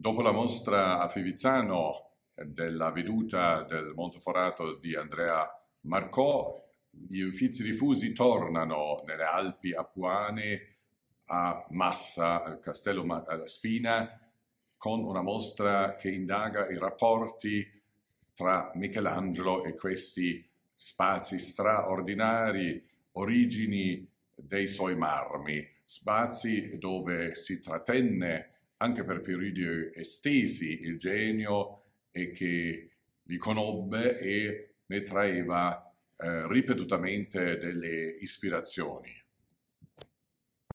Dopo la mostra a Fivizzano eh, della veduta del Monteforato di Andrea Marcò, gli Uffizi Rifusi tornano nelle Alpi Apuane a Massa, al Castello Spina, con una mostra che indaga i rapporti tra Michelangelo e questi spazi straordinari, origini dei suoi marmi, spazi dove si trattenne anche per periodi estesi il genio e che li conobbe e ne traeva eh, ripetutamente delle ispirazioni.